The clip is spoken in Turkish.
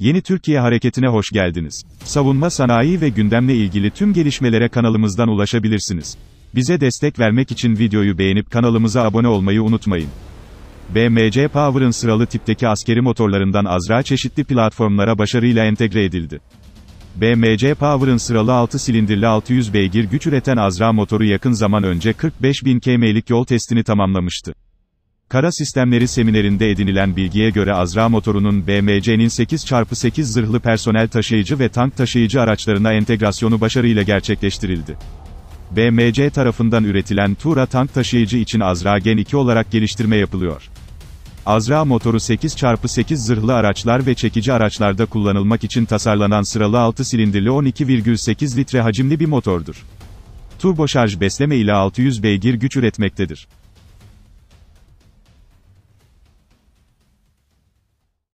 Yeni Türkiye Hareketi'ne hoş geldiniz. Savunma sanayi ve gündemle ilgili tüm gelişmelere kanalımızdan ulaşabilirsiniz. Bize destek vermek için videoyu beğenip kanalımıza abone olmayı unutmayın. BMC Power'ın sıralı tipteki askeri motorlarından Azra çeşitli platformlara başarıyla entegre edildi. BMC Power'ın sıralı 6 silindirli 600 beygir güç üreten Azra motoru yakın zaman önce 45.000 km'lik yol testini tamamlamıştı. Kara Sistemleri seminerinde edinilen bilgiye göre Azra motorunun BMC'nin 8x8 zırhlı personel taşıyıcı ve tank taşıyıcı araçlarına entegrasyonu başarıyla gerçekleştirildi. BMC tarafından üretilen Tura tank taşıyıcı için Azra Gen 2 olarak geliştirme yapılıyor. Azra motoru 8x8 zırhlı araçlar ve çekici araçlarda kullanılmak için tasarlanan sıralı 6 silindirli 12,8 litre hacimli bir motordur. Turboşarj besleme ile 600 beygir güç üretmektedir.